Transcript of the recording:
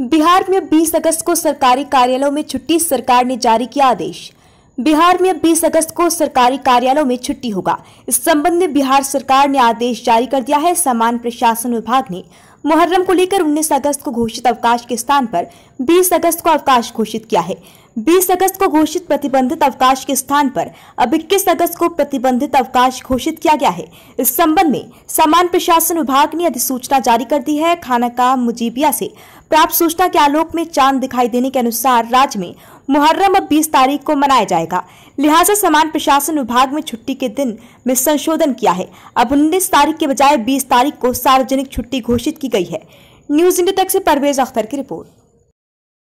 बिहार में 20 अगस्त को सरकारी कार्यालयों में छुट्टी सरकार ने जारी किया आदेश बिहार में 20 अगस्त को सरकारी कार्यालयों में छुट्टी होगा इस संबंध में बिहार सरकार ने आदेश जारी कर दिया है सामान्य प्रशासन विभाग ने मुहर्रम को लेकर 19 अगस्त को घोषित अवकाश के स्थान पर 20 अगस्त को अवकाश घोषित किया है 20 अगस्त को घोषित प्रतिबंधित अवकाश के स्थान पर अब 21 अगस्त को प्रतिबंधित अवकाश घोषित किया गया है इस संबंध में सामान्य प्रशासन विभाग ने अधिसूचना जारी कर दी है का मुजीबिया से प्राप्त सूचना के आलोक में चांद दिखाई देने के अनुसार राज्य में मुहर्रम अब 20 तारीख को मनाया जाएगा लिहाजा समान प्रशासन विभाग में छुट्टी के दिन में संशोधन किया है अब उन्नीस तारीख के बजाय बीस तारीख को सार्वजनिक छुट्टी घोषित की गई है न्यूज इंडिया तक से परवेज अख्तर की रिपोर्ट